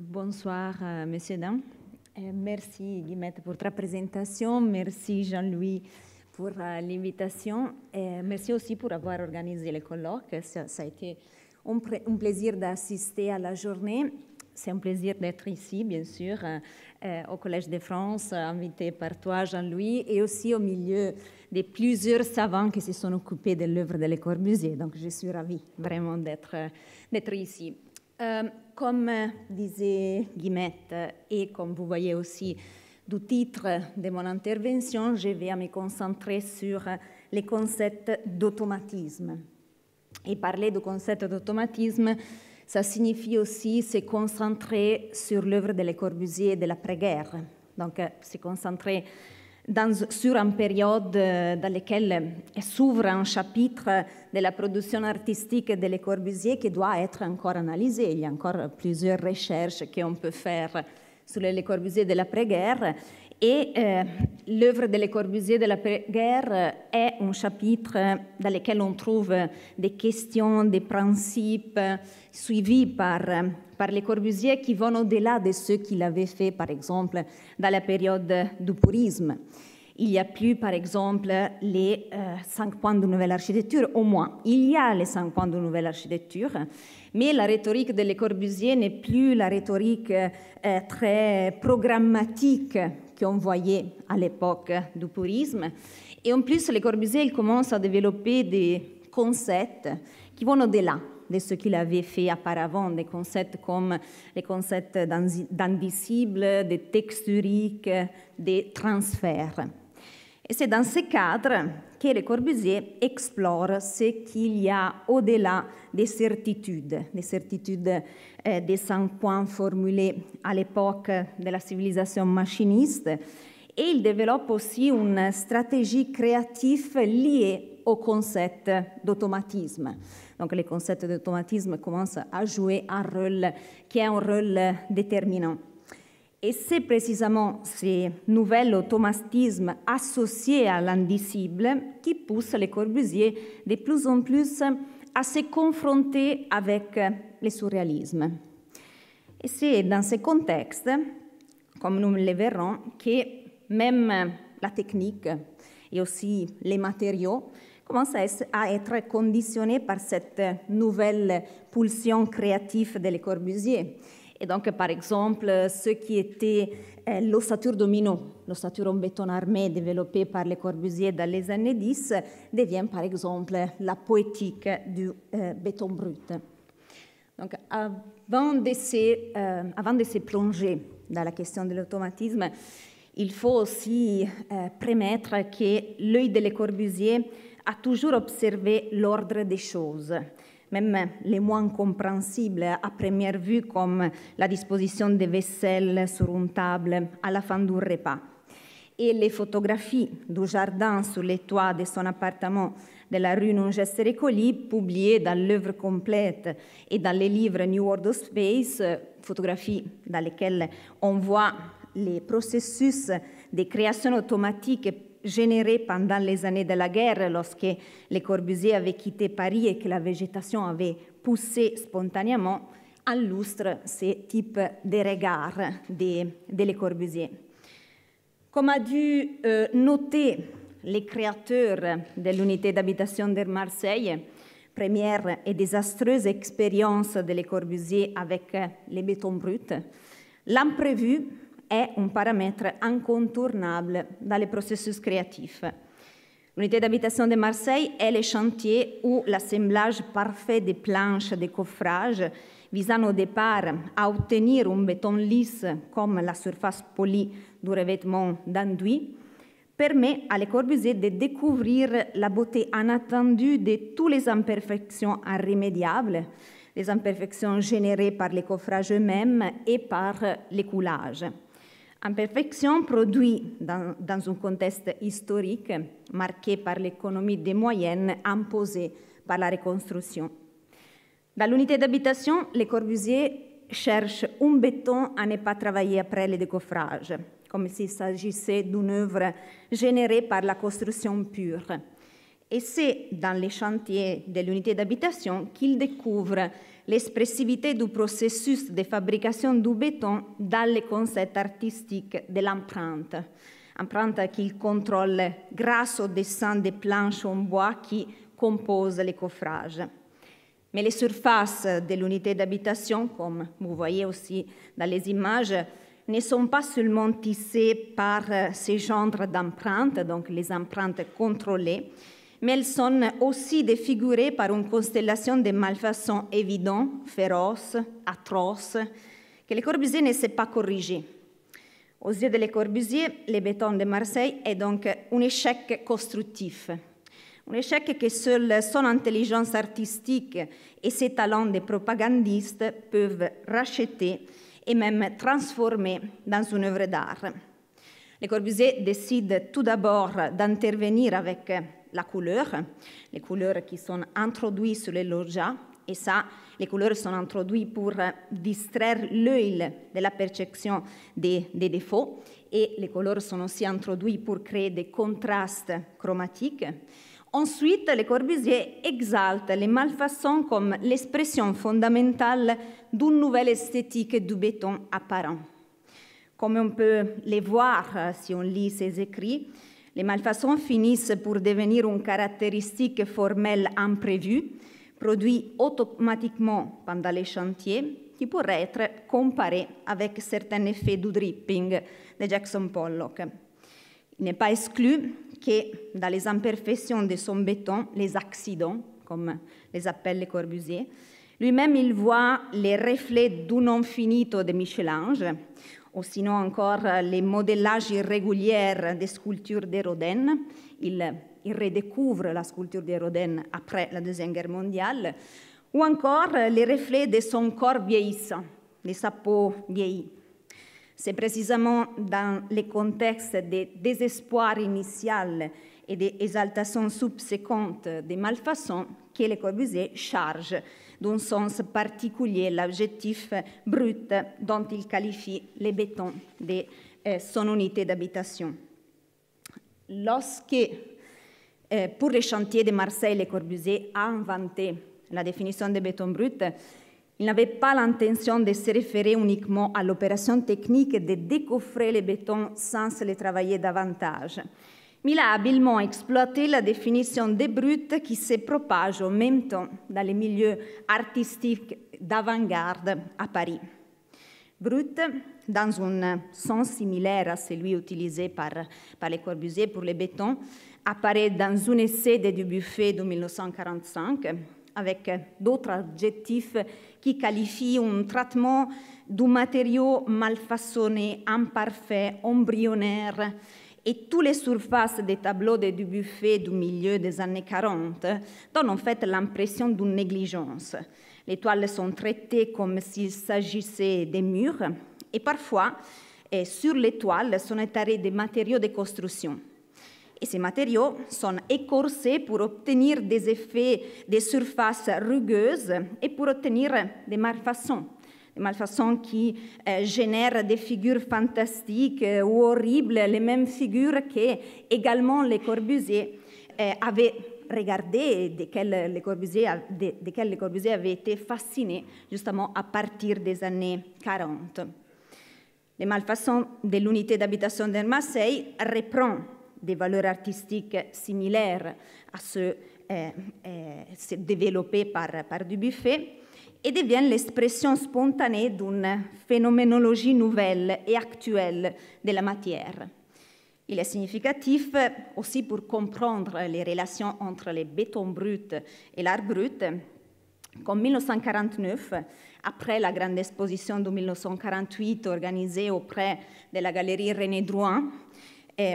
bonsoir, euh, Monsieur messieurs, merci, Guimette, pour ta présentation. Merci, Jean-Louis, pour euh, l'invitation. merci aussi pour avoir organisé le colloque. Ça, a été un, plaisir d'assister à la journée. C'est un plaisir d'être ici, bien sûr, euh, au Collège de France, invité par toi, Jean-Louis, et aussi au milieu de plusieurs savants qui se sont occupés de l'œuvre de Le Corbusier. Donc, je suis ravie vraiment d'être ici. Euh, comme euh, disait Guimette et comme vous voyez aussi du titre de mon intervention, je vais me concentrer sur euh, les concepts d'automatisme. Et parler du concept d'automatisme, ça signifie aussi se concentrer sur l'œuvre de Le Corbusier de l'après-guerre. Donc, se concentrer dans, sur une période euh, dans laquelle s'ouvre un chapitre de la production artistique de Le Corbusier qui doit être encore analysé. Il y a encore plusieurs recherches qu'on peut faire sur Le Corbusier de l'après-guerre. Et euh, l'œuvre de Le Corbusier de l'après-guerre est un chapitre dans lequel on trouve des questions, des principes suivis par euh, par les Corbusier qui vont au-delà de ce qu'il avait fait, par exemple, dans la période du purisme. Il n'y a plus, par exemple, les euh, cinq points de nouvelle architecture, au moins. Il y a les cinq points de nouvelle architecture, mais la rhétorique de Le Corbusier n'est plus la rhétorique euh, très programmatique qu'on voyait à l'époque du purisme. Et en plus, les Corbusier commencent à développer des concepts qui vont au-delà de ce qu'il avait fait auparavant, des concepts comme les concepts d'indicible, de texturiques, des transferts. Et c'est dans ce cadre que Le Corbusier explore ce qu'il y a au-delà des certitudes, des certitudes euh, des cinq points formulés à l'époque de la civilisation machiniste. Et il développe aussi une stratégie créative liée au concept d'automatisme. Donc les concepts d'automatisme commencent à jouer un rôle qui est un rôle déterminant. Et c'est précisément ces nouvel automatismes associés à l'indicible qui poussent les Corbusiers de plus en plus à se confronter avec le surréalisme. Et c'est dans ce contexte, comme nous le verrons, que même la technique et aussi les matériaux commence à être conditionné par cette nouvelle pulsion créative de Le Et donc, par exemple, ce qui était euh, l'ossature domino, l'ossature en béton armé développée par les Corbusier dans les années 10, devient par exemple la poétique du euh, béton brut. Donc, avant de se, euh, avant de se plonger dans la question de l'automatisme, il faut aussi prémettre que l'œil de Le a toujours observé l'ordre des choses, même les moins compréhensibles à première vue, comme la disposition des vaisselles sur une table à la fin d'un repas. Et les photographies du jardin sur les toits de son appartement de la rue Nunges Recoli, publiées dans l'œuvre complète et dans les livres New World of Space, photographies dans lesquelles on voit les processus de création automatique généré pendant les années de la guerre, lorsque les Corbusiers avaient quitté Paris et que la végétation avait poussé spontanément, illustre ce type de regard des Corbusiers. Comme a dû euh, noter les créateurs de l'unité d'habitation de Marseille, première et désastreuse expérience des Corbusiers avec les bétons bruts, l'imprévu est un paramètre incontournable dans les processus créatifs. L'unité d'habitation de Marseille est le chantier où l'assemblage parfait des planches de coffrage visant au départ à obtenir un béton lisse comme la surface polie du revêtement d'enduit permet à Le Corbusier de découvrir la beauté inattendue de toutes les imperfections irrémédiables, les imperfections générées par les coffrages eux-mêmes et par les coulages. Imperfection produit dans, un contexte historique marqué par l'économie des moyennes imposée par la reconstruction. Dans l'unité d'habitation, les corbusiers cherchent un béton à ne pas travailler après le décoffrage, comme s'il s'agissait d'une œuvre générée par la construction pure et c'est dans les chantiers de l'unité d'habitation qu'il découvre l'expressivité du processus de fabrication du béton dans les concepts artistiques de l'empreinte. Empreinte, qu'il contrôle grâce au dessin des planches en bois qui composent les coffrages. Mais les surfaces de l'unité d'habitation, comme vous voyez aussi dans les images, ne sont pas seulement tissées par ces genres d'empreintes, donc les empreintes contrôlées, mais elles sont aussi défigurées par une constellation de malfaçons évidents, féroces, atroces, que Le Corbusier ne sait pas corriger. Aux yeux de Le Corbusier, le béton de Marseille est donc un échec constructif. Un échec que seule son intelligence artistique et ses talents de propagandiste peuvent racheter et même transformer dans une œuvre d'art. Le Corbusier décide tout d'abord d'intervenir avec la couleur, les couleurs qui sont introduites sur les logias, Et ça, les couleurs sont introduites pour distraire l'œil de la perception des, défauts. Et les couleurs sont aussi introduites pour créer des contrastes chromatiques. Ensuite, les Corbusier exalte les malfaçons comme l'expression fondamentale d'une nouvelle esthétique du béton apparent. Comme on peut les voir euh, si on lit ses écrits, les malfaçons finissent pour devenir une caractéristique formelle imprévue, produite automatiquement pendant les chantiers, qui pourrait être comparée avec certains effets du dripping de Jackson Pollock. Il n'est pas exclu que dans les imperfections de son béton, les accidents, comme les appellent les Corbusier, lui-même il voit les reflets d'un non-finito de Michel-Ange, ou sinon encore les modélages irréguliers des sculptures d'Hérodène. Il, il, redécouvre la sculpture rodin après la Deuxième Guerre mondiale, ou encore les reflets de son corps vieillissant, les peau vieillie. C'est précisément dans les contextes des désespoirs initial et des exaltations subséquentes des malfaçons que les Corbusier chargent d'un sens particulier l'objectif brut dont il qualifie les bétons de euh, son unité d'habitation. Lorsque, euh, pour les chantiers de Marseille, Le Corbusier a inventé la définition de béton brut, il n'avait pas l'intention de se référer uniquement à l'opération technique de décoffrer les bétons sans les travailler davantage il a habilement exploité la définition des brutes qui se propage au même temps dans les milieux artistiques d'avant-garde à Paris. Brut, dans un sens similaire à celui utilisé par, par les corbusiers pour les bétons, apparaît dans une essai de Dubuffet de 1945 avec d'autres adjectifs qui qualifient un traitement d'un matériau malfaçonné, imparfait, embryonnaire, et toutes les surfaces des tableaux de Dubuffet du milieu des années 40 donnent en fait l'impression d'une négligence. Les toiles sont traitées comme s'il s'agissait des murs et parfois, eh, sur les toiles sont étalés des matériaux de construction. Et ces matériaux sont écorcés pour obtenir des effets des surfaces rugueuses et pour obtenir des malfaçons malfaçons qui euh, génèrent des figures fantastiques euh, ou horribles, les mêmes figures que également les corbusiers euh, avaient regardées, desquelles les Corbusier, de, desquelles les Corbusier avaient été fascinés justement à partir des années 40. Les malfaçons de l'unité d'habitation de Marseille reprend des valeurs artistiques similaires à ceux, développées par, par Dubuffet et devient l'expression spontanée d'une phénoménologie nouvelle et actuelle de la matière. Il est significatif aussi pour comprendre les relations entre les bétons bruts et l'art brut qu'en 1949, après la grande exposition de 1948 organisée auprès de la galerie René Drouin,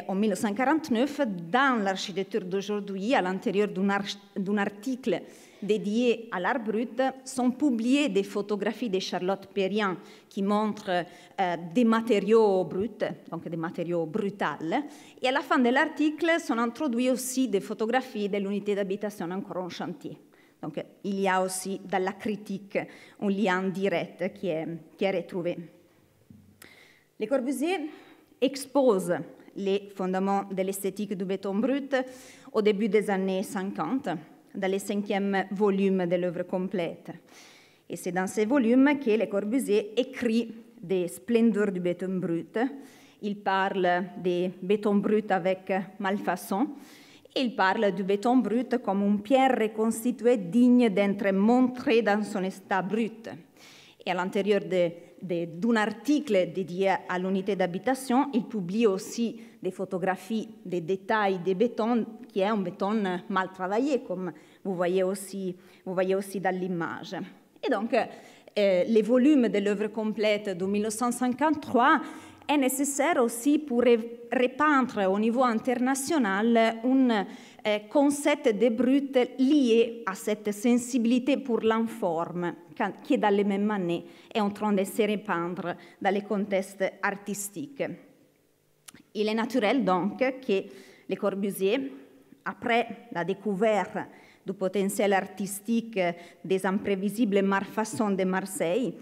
en 1949, dans l'architecture d'aujourd'hui, à l'intérieur d'un article dédiés à l'art brut sont publiées des photographies de Charlotte Perrien qui montrent euh, des matériaux bruts, donc des matériaux brutales. Et à la fin de l'article sont introduites aussi des photographies de l'unité d'habitation encore en chantier. Donc il y a aussi dans la critique un lien direct qui est, est retrouvé. Les Corbusier expose les fondements de l'esthétique du béton brut au début des années 50 dans les cinquièmes volume de l'œuvre complète. Et c'est dans ces volumes que Le Corbusier écrit des splendeurs du béton brut. Il parle des béton brut avec malfaçon. Il parle du béton brut comme une pierre reconstituée digne d'être montrée dans son état brut. Et à l'intérieur de d'un article dédié à l'unité d'habitation. Il publie aussi des photographies des détails des béton qui est un béton mal travaillé, comme vous voyez aussi, vous voyez aussi dans l'image. Et donc, euh, les volumes de l'œuvre complète de 1953 est nécessaire aussi pour répandre au niveau international une eh, concept de Brut lié à cette sensibilité pour l'informe qui, dans les mêmes années, est en train de se répandre dans les contextes artistiques. Il est naturel donc que les Corbusiers, après la découverte du potentiel artistique des imprévisibles marfaçons de Marseille,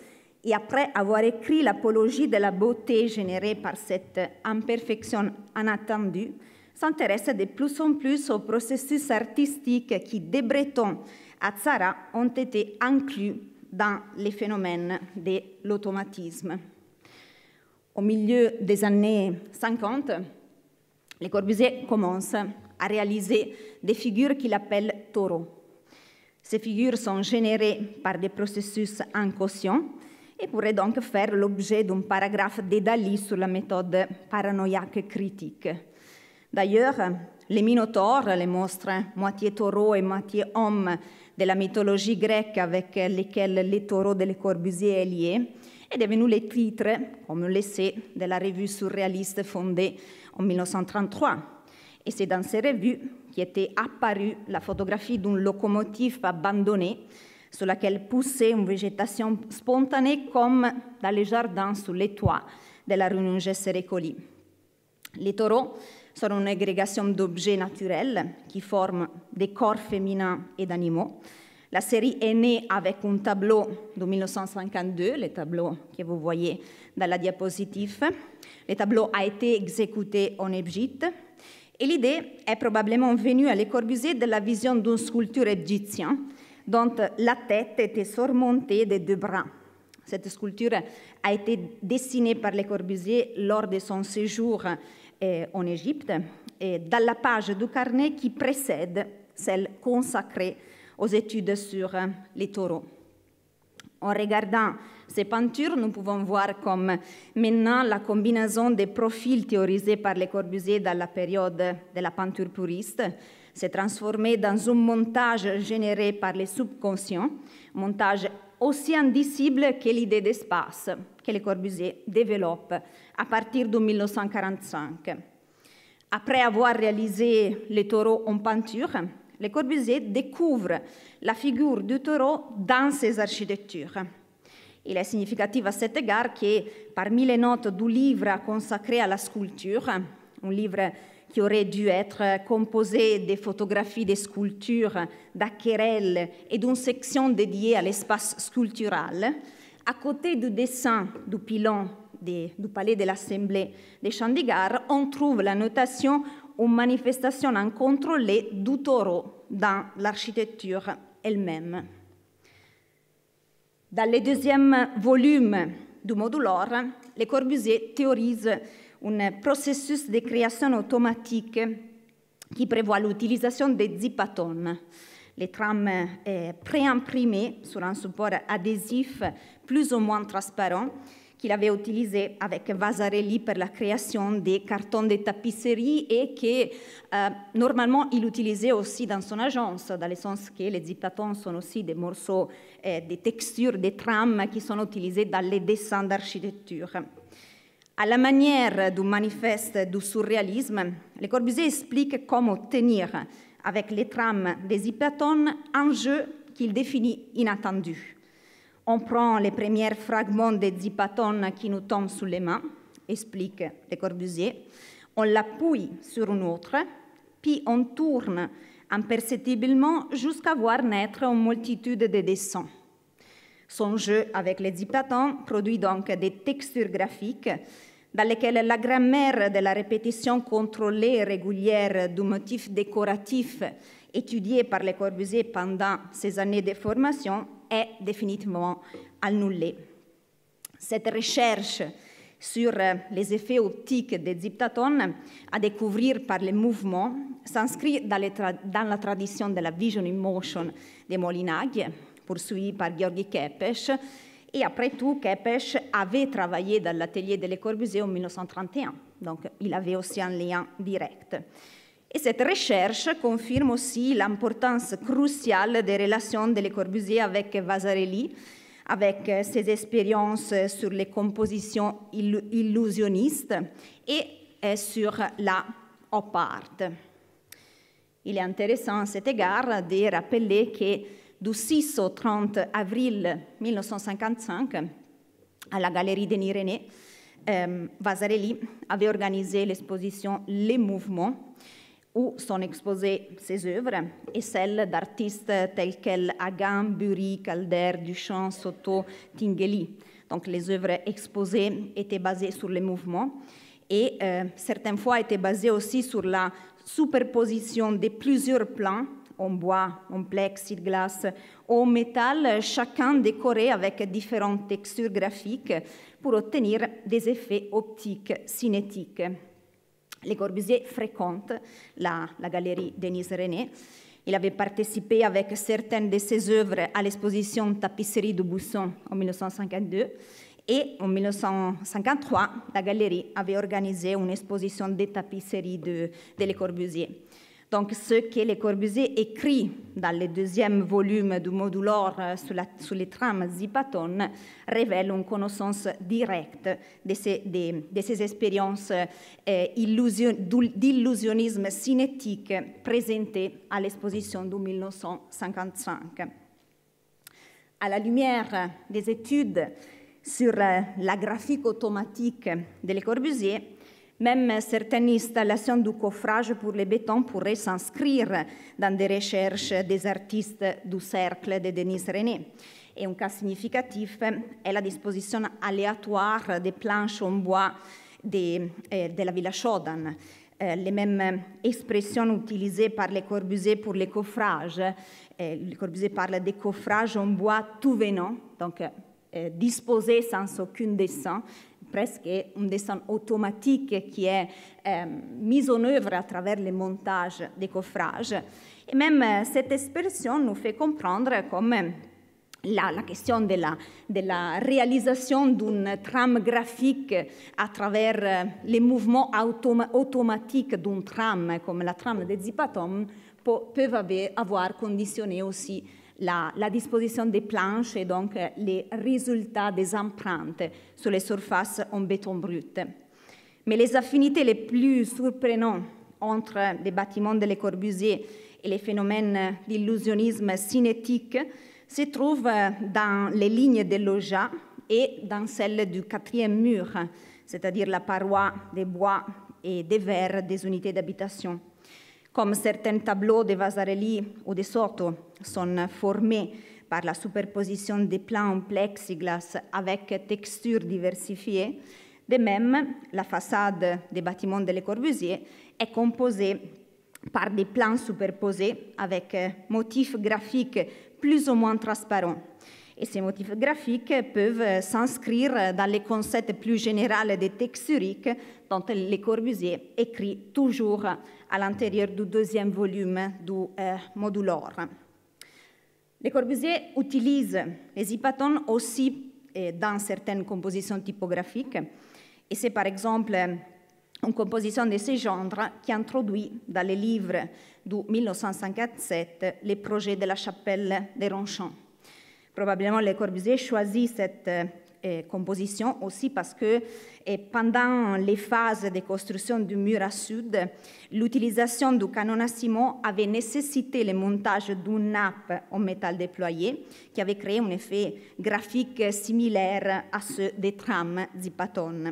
et après avoir écrit l'apologie de la beauté générée par cette imperfection inattendue, s'intéresse de plus en plus aux processus artistiques qui, des Bretons à Zara, ont été inclus dans les phénomènes de l'automatisme. Au milieu des années 50, les Corbusier commencent à réaliser des figures qu'il appelle taureaux. Ces figures sont générées par des processus inconscients et pourraient donc faire l'objet d'un paragraphe dédali sur la méthode paranoïaque critique. D'ailleurs, les minotaures, les monstres moitié taureaux et moitié hommes de la mythologie grecque avec lesquels les taureaux de Le Corbusier est lié, est devenu les titres comme on le sait, de la revue surréaliste fondée en 1933. Et c'est dans ces revues était apparue la photographie d'une locomotive abandonnée sur laquelle poussait une végétation spontanée comme dans les jardins sous les toits de la rue récoli Les taureaux sont une agrégation d'objets naturels qui forment des corps féminins et d'animaux. La série est née avec un tableau de 1952, le tableau que vous voyez dans la diapositive. Le tableau a été exécuté en Égypte et l'idée est probablement venue à Le Corbusier de la vision d'une sculpture égyptienne dont la tête était surmontée de deux bras. Cette sculpture a été dessinée par Le Corbusier lors de son séjour en Égypte, et dans la page du carnet qui précède celle consacrée aux études sur les taureaux. En regardant ces peintures, nous pouvons voir comme maintenant la combinaison des profils théorisés par les corbusiers dans la période de la peinture puriste s'est transformée dans un montage généré par les subconscients, montage aussi indicible que l'idée d'espace que Le Corbusier développe à partir de 1945. Après avoir réalisé les taureaux en peinture, Le Corbusier découvre la figure du taureau dans ses architectures. Il est significatif à cet égard que parmi les notes du livre consacré à la sculpture, un livre qui aurait dû être euh, composé des photographies, des sculptures, d'aquarelles et d'une section dédiée à l'espace sculptural, à côté du dessin du pilon des, du palais de l'Assemblée de Chandigarh, on trouve la notation une manifestation incontrôlée du taureau dans l'architecture elle-même. Dans le deuxième volume du Modulor, Le Corbusier théorise un processus de création automatique qui prévoit l'utilisation des zipatons, les trames euh, préimprimées sur un support adhésif plus ou moins transparent qu'il avait utilisé avec Vasarely pour la création des cartons de tapisserie et que euh, normalement il utilisait aussi dans son agence, dans le sens que les zipatons sont aussi des morceaux, euh, des textures, des trames qui sont utilisées dans les dessins d'architecture. À la manière du manifeste du surréalisme, Le Corbusier explique comment tenir avec les trames des Zipatones un jeu qu'il définit inattendu. On prend les premiers fragments des zipatones qui nous tombent sous les mains, explique Le Corbusier, on l'appuie sur une autre, puis on tourne imperceptiblement jusqu'à voir naître une multitude de dessins. Son jeu avec les diptatons produit donc des textures graphiques dans lesquelles la grammaire de la répétition contrôlée et régulière du motif décoratif étudié par les Corbusier pendant ces années de formation est définitivement annulée. Cette recherche sur euh, les effets optiques des diptatones à découvrir par les mouvements s'inscrit dans, la tradition de la vision in motion de Molinaghi, poursuivi par Georgi Kepes. Et après tout, Kepes avait travaillé dans l'atelier de Le Corbusier en 1931, donc il avait aussi un lien direct. Et cette recherche confirme aussi l'importance cruciale des relations de Le Corbusier avec Vasarely, avec ses expériences sur les compositions illusionnistes et sur la Op art. Il est intéressant à cet égard de rappeler que du 6 au 30 avril 1955 à la Galerie Denis René, euh, Vasarely avait organisé l'exposition Les Mouvements, où sont exposées ses œuvres et celles d'artistes tels que Agam, Bury, Calder, Duchamp, Soto, Tingeli. Donc les œuvres exposées étaient basées sur les mouvements et euh, certaines fois étaient basées aussi sur la superposition de plusieurs plans en bois, en plexiglas ou en métal, chacun décoré avec différentes textures graphiques pour obtenir des effets optiques cinétiques. Les Corbusier fréquentent la, galerie Denise René. Il avait participé avec certaines de ses œuvres à l'exposition Tapisserie de Bousson en 1952. Et en 1953, la galerie avait organisé une exposition des tapisseries de, Les Le Corbusier. Donc, ce que Le Corbusier écrit dans le deuxième volume du Modulor euh, sur, la, les trames Zipaton révèle une connaissance directe de ces, expériences euh, d'illusionnisme cinétique présentées à l'exposition de 1955. À la lumière des études sur euh, la graphique automatique de Le Corbusier, même certaines installations du coffrage pour les bétons pourraient s'inscrire dans des recherches des artistes du cercle de Denis René. Et un cas significatif est la disposition aléatoire des planches en bois euh, de, la Villa Shodan. Euh, les mêmes expressions utilisées par les Corbusier pour les coffrages. Euh, les Corbusier parlent des coffrages en bois tout venant, donc disposés sans aucune dessin, presque un dessin automatique qui est euh, mis en œuvre à travers le montages des coffrages. Et même euh, cette expression nous fait comprendre comme euh, la, question de la, réalisation d'une trame graphique à travers les mouvements automatiques d'une trame, comme la trame de Zipatom, peuvent avoir conditionné aussi la, disposition des planches et donc eh, les résultats des empreintes sur les surfaces en béton brut. Mais les affinités les plus surprenantes entre les bâtiments de Le Corbusier et les phénomènes d'illusionnisme cinétique se trouvent euh, dans les lignes des loggia et dans celles du quatrième mur, c'est-à-dire la paroi des bois et des verres des unités d'habitation. Comme certains tableaux de Vasarely ou de Soto sont formés par la superposition des plans en plexiglas avec textures diversifiée, de même, la façade des bâtiments de Le Corbusier est composée par des plans superposés avec motifs graphiques plus ou moins transparents et ces motifs graphiques peuvent euh, s'inscrire dans les concepts plus généraux des texturiques dont Le Corbusier écrit toujours à l'intérieur du deuxième volume du euh, Modulor. Le Corbusier utilise les hypatones aussi euh, dans certaines compositions typographiques. Et c'est par exemple une composition de ce genre qui introduit dans les livres du 1957 les projets de la chapelle des Ronchants. Probablement, Le Corbusier choisit cette euh, euh, composition aussi parce que euh, pendant les phases de construction du mur à sud, l'utilisation du canon à Simon avait nécessité le montage d'une nappe en métal déployé qui avait créé un effet graphique similaire à ceux des trams Zipaton.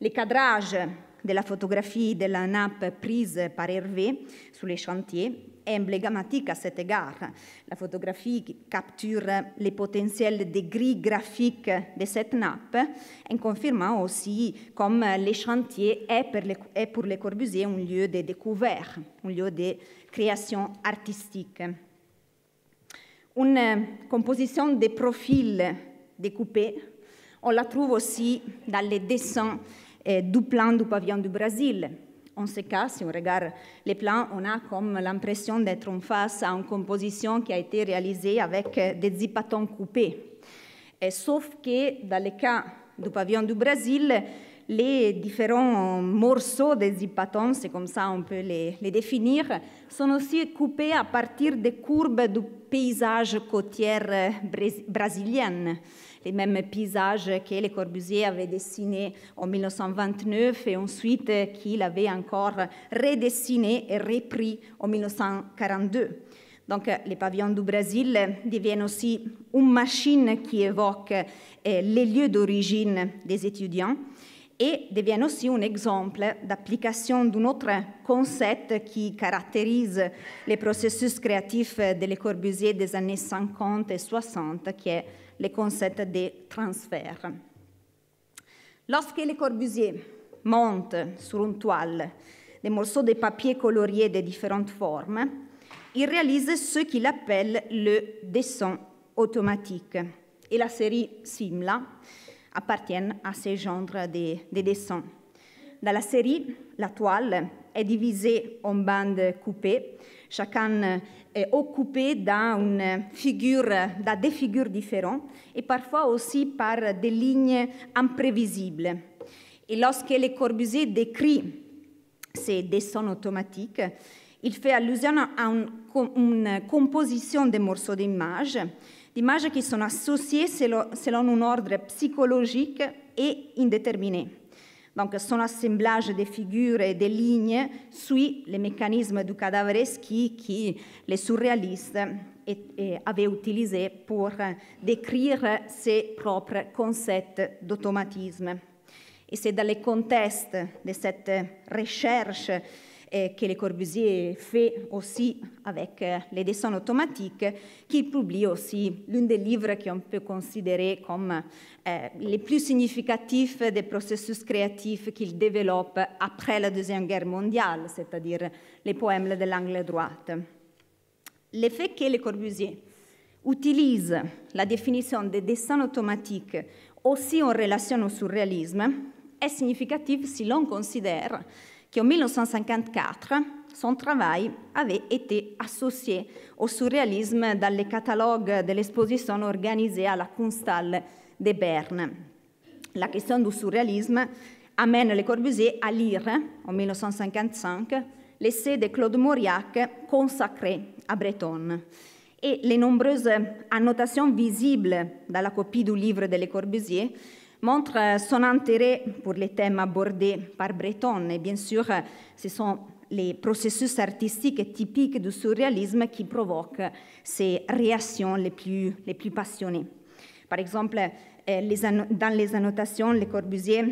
Les cadrages de la photographie de la nappe prise par Hervé sur les chantiers emblématique à cet égard. La photographie capture les potentiels degrés graphiques de cette nappe en confirmant aussi comme les chantiers est pour les, corbusiers Corbusier un lieu de découverte, un lieu de création artistique. Une composition de profils découpés, on la trouve aussi dans les dessins euh, du plan du pavillon du Brésil, en ce cas, si on regarde les plans, on a comme l'impression d'être en face à une composition qui a été réalisée avec euh, des zipatons coupés. Et sauf que dans le cas du pavillon du Brésil, les différents morceaux des zipatons, c'est comme ça on peut les, les, définir, sont aussi coupés à partir des courbes du paysage côtier euh, brésilien les mêmes paysages que Le Corbusier avait dessinés en 1929 et ensuite qu'il avait encore redessinés et repris en 1942. Donc, les pavillons du Brésil deviennent aussi une machine qui évoque euh, les lieux d'origine des étudiants et deviennent aussi un exemple d'application d'un autre concept qui caractérise les processus créatifs de Le Corbusier des années 50 et 60, qui est le concept de transfert. Lorsque les Corbusier monte sur une toile des morceaux de papier coloriés de différentes formes, il réalise ce qu'il appelle le dessin automatique. Et la série Simla appartient à ce genre de, dessin. dessins. Dans la série, la toile est divisée en bandes coupées, chacun euh, occupés dans une figure, dans des figures différentes et parfois aussi par des lignes imprévisibles. Et lorsque Le Corbusier décrit ces dessins automatiques, il fait allusion à une, une composition des morceaux d'images, d'images qui sont associées selon, selon un ordre psychologique et indéterminé. Donc, son assemblage des figures et des lignes suit les mécanismes du cadavreski qui les surréalistes avaient utilisé pour euh, décrire ses propres concepts d'automatisme. Et c'est dans le contexte de cette recherche eh, que le Corbusier fait aussi avec euh, les dessins automatiques, qu'il publie aussi l'un des livres qu'on peut considérer comme euh, les plus significatifs des processus créatifs qu'il développe après la Deuxième Guerre mondiale, c'est-à-dire les poèmes de l'angle droite. L'effet que le Corbusier utilise la définition des dessins automatiques aussi en relation au surréalisme est significatif si l'on considère qui en 1954, son travail avait été associé au surréalisme dans les catalogues de l'exposition organisée à la Kunsthalle de Berne. La question du surréalisme amène Le Corbusier à lire, en 1955, l'essai de Claude Mauriac consacré à Breton. Et les nombreuses annotations visibles dans la copie du livre de Le Corbusier montre euh, son intérêt pour les thèmes abordés par Breton. Et bien sûr, euh, ce sont les processus artistiques typiques du surréalisme qui provoquent ces réactions les plus, passionnées. Par exemple, euh, dans les annotations, Le Corbusier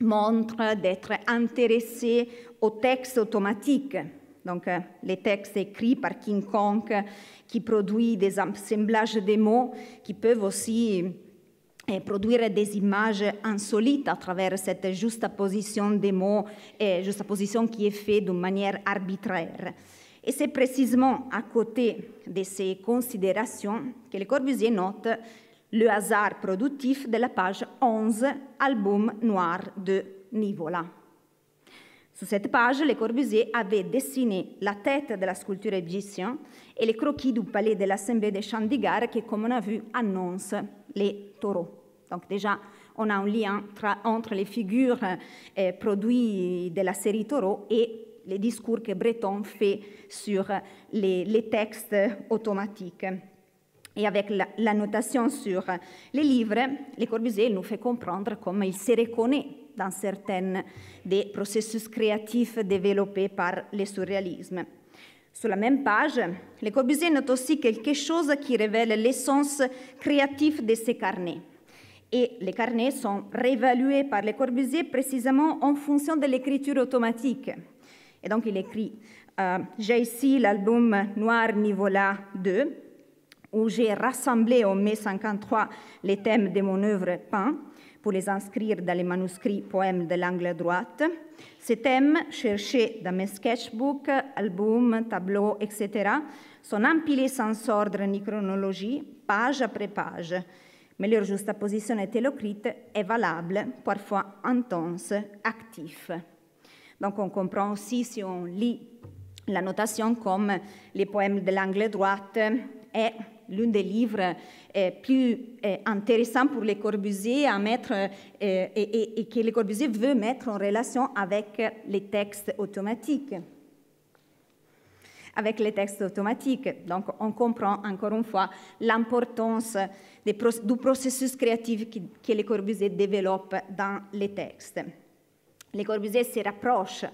montre d'être intéressé aux textes automatiques, donc les textes écrits par King Kong qui produit des assemblages de mots qui peuvent aussi E produire des images insolites à travers cette juxtaposition des mots, et juxtaposition qui est faite d'une manière arbitraire. Et c'est précisément à côté de ces considérations que Le Corbusier note le hasard productif de la page 11, album noir de Nivola. Sur cette page, les Corbusier avait dessiné la tête de la sculpture égyptienne et les croquis du palais de l'Assemblée des de Chandigarh qui, comme on a vu, annoncent les taureaux. Donc déjà, on a un lien entre les figures euh, produites de la série taureaux et les discours que Breton fait sur euh, les, textes automatiques. Et avec la, notation sur euh, les livres, les Corbusier nous fait comprendre comment il se reconnaît dans certains des processus créatifs développés par le surréalisme. Sur la même page, Le Corbusier note aussi quelque chose qui révèle l'essence créative de ces carnets. Et les carnets sont réévalués par Le Corbusier précisément en fonction de l'écriture automatique. Et donc il écrit euh, J'ai ici l'album Noir Nivola 2, où j'ai rassemblé en mai 53 les thèmes de mon œuvre peint pour les inscrire dans les manuscrits poèmes de l'angle droite. Ces thèmes, cherchés dans mes sketchbooks, albums, tableaux, etc., sont empilés sans ordre ni chronologie, page après page. Mais leur juxtaposition télocrite est valable, parfois intense, actif. Donc on comprend aussi, si on lit la notation, comme les poèmes de l'angle droite est l'un des livres plus euh, intéressant pour les Corbusier à mettre euh, et, que les Corbusier veut mettre en relation avec les textes automatiques. Avec les textes automatiques. Donc, on comprend encore une fois l'importance du processus créatif que, les Corbusier développe dans les textes. Les Corbusier se rapprochent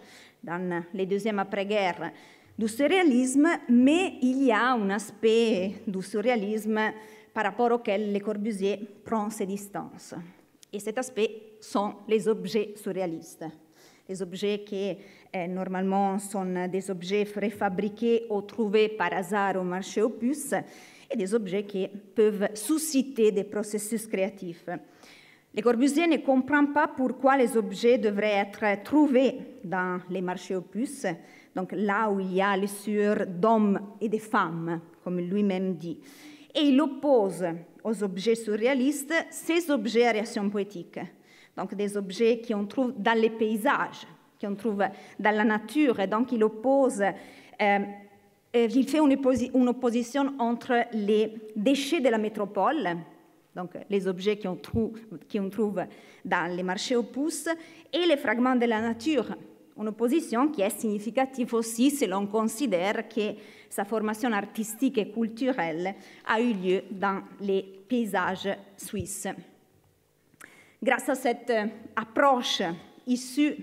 dans les deuxièmes après-guerre du surréalisme, mais il y a un aspect du surréalisme par rapport auquel Le Corbusier prend ses distances. Et cet aspect sont les objets surréalistes, les objets qui euh, normalement sont des objets préfabriqués ou trouvés par hasard au marché aux puces et des objets qui peuvent susciter des processus créatifs. Le Corbusier ne comprend pas pourquoi les objets devraient être trouvés dans les marchés aux puces, donc là où il y a les sueurs d'hommes et de femmes, comme lui-même dit et il oppose aux objets surréalistes ces objets à réaction poétique, donc des objets qu'on trouve dans les paysages, qu'on trouve dans la nature, et donc il oppose, euh, euh, il fait une, opposition entre les déchets de la métropole, donc les objets qu'on trouve, dans les marchés aux puces, et les fragments de la nature. Une opposition qui est significative aussi si l'on considère que sa formation artistique et culturelle a eu lieu dans les paysages suisses. Grâce à cette euh, approche issue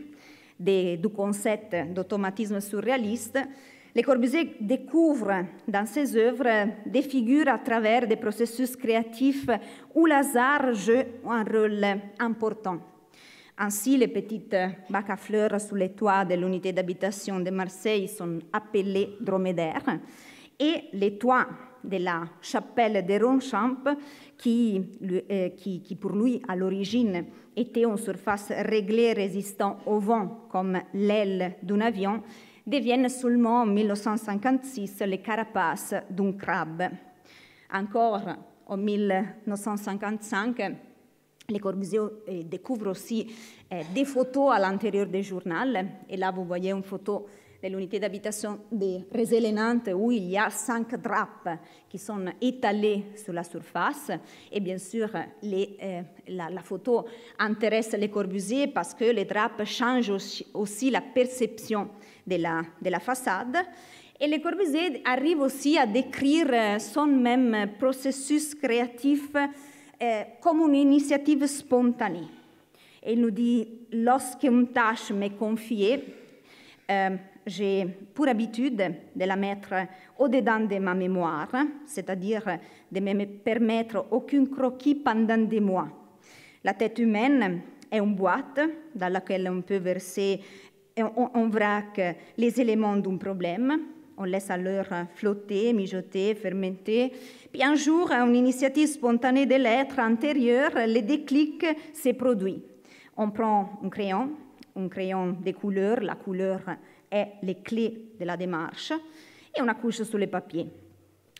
des, du concept d'automatisme surréaliste, les Corbusier découvre dans ses œuvres des figures à travers des processus créatifs où l'hasard joue un rôle important. Ainsi, les petites bacs à fleurs sous les toits de l'unité d'habitation de Marseille sont appelées dromédaires et les toits de la chapelle de Ronchamp, qui, euh, qui, qui, pour lui à l'origine était une surface réglée résistant au vent comme l'aile d'un avion, deviennent seulement en 1956 les carapaces d'un crabe. Encore en 1955, les corbusiers euh, découvrent aussi euh, des photos à l'intérieur des journaux. Et là, vous voyez une photo de l'unité d'habitation de Résélénante où il y a cinq drapes qui sont étalées sur la surface. Et bien sûr, les, euh, la, photo intéresse les Corbusiers parce que les drapes changent aussi, la perception de la, de la, façade. Et les Corbusiers arrivent aussi à décrire son même processus créatif comme une initiative spontanée. Et il nous dit, lorsqu'une um tâche m'est confiée, eh, j'ai pour habitude de la mettre au-dedans de ma mémoire, c'est-à-dire de me permettre aucun croquis pendant des mois. La tête humaine est une boîte dans laquelle on peut verser en vrac les éléments d'un problème on laisse alors flotter, mijoter, fermenter. Puis un jour, à une initiative spontanée de l'être antérieur, le déclic s'est produit. On prend un crayon, un crayon de couleur, la couleur est les clés de la démarche, et on accouche sur le papier.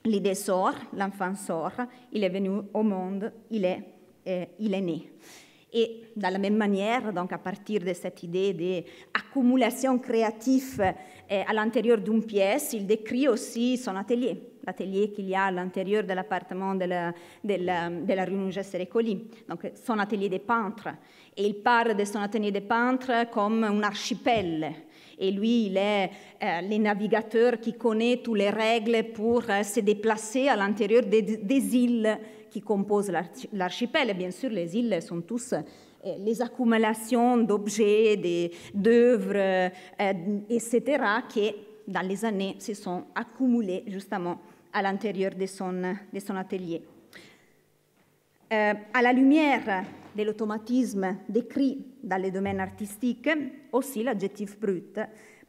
L'idée sort, l'enfant sort, il est venu au monde, il est, euh, il est né. Et de la même manière, donc à partir de cette idée d'accumulation créative eh, à l'intérieur d'une pièce, il décrit aussi son atelier, l'atelier qu'il y a à l'intérieur de l'appartement de la, rue donc son atelier des peintres. Et il parle de son atelier des peintres comme un archipel, et lui, il est euh, le navigateur qui connaît toutes les règles pour euh, se déplacer à l'intérieur des, îles qui composent l'archipel. Bien sûr, les îles sont tous euh, les accumulations d'objets, d'œuvres, etc., qui, dans les années, se sont accumulées justement à l'intérieur de son, atelier. à la lumière l'automatisme décrit dans le domaine artistique, aussi l'adjectif brut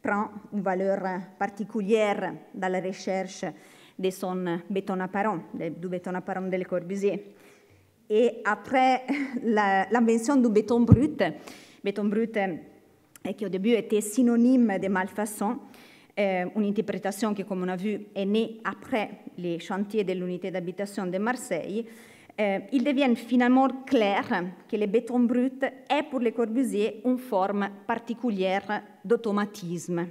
prend une valeur particulière dans la recherche de son béton apparent, du béton apparent de Le Corbusier. Et après l'invention du béton brut, béton brut eh, qui au début était synonyme de malfaçon, eh, une interprétation qui, come on a vu, est née après les chantiers de l'unité d'habitation de Marseille, Euh, il devient finalement clair que le béton brut est pour les corbusiers une forme particulière d'automatisme.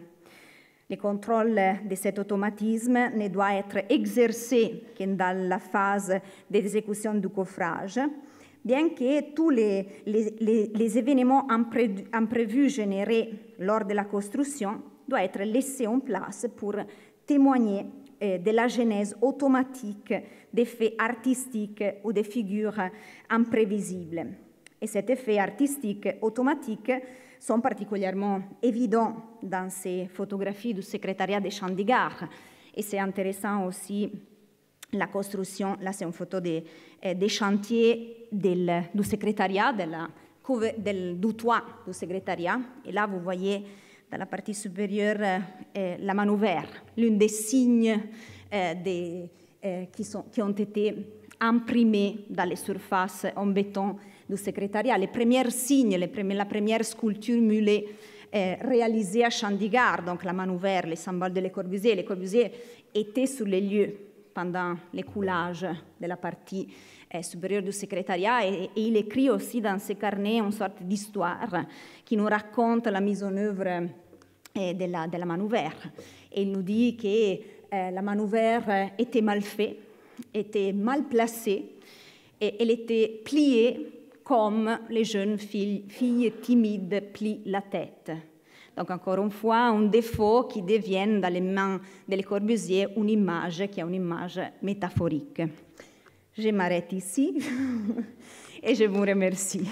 Le contrôle de cet automatisme ne doit être exercé que dans la phase d'exécution du coffrage, bien que tous les, événements imprévus générés lors de la construction doivent être laissés en place pour témoigner euh, de la genèse automatique des faits artistiques ou des figures imprévisibles. Et cet effet artistique automatique sont particulièrement évidents dans ces photographies du secrétariat des champs de gare. Et c'est intéressant aussi la construction, là c'est une photo des, euh, chantiers du secrétariat, du toit du secrétariat. Et là vous voyez dans eh, eh, la partie supérieure la main ouverte, l'un des signes qui, eh, sont, qui, ont été imprimés dans les surfaces en béton du secrétariat. Les premiers signes, la première sculpture mulée réalisée à Chandigarh, donc la main ouverte, les symboles de Les L'écorbusier Les sur les lieux pendant les coulages de la partie supérieur du secrétariat, et, il e écrit aussi dans ses carnets une um sorte d'histoire qui nous raconte la mise en œuvre eh, de la, main ouverte. Et il nous dit que eh, la la ouverte eh, était mal faite, était mal placée, et elle était pliée comme les jeunes filles, timides plient la tête. Donc, encore une fois, un défaut qui devient dans les mains de Le Corbusier une image qui est une image métaphorique. Je m'arrête ici et je vous remercie.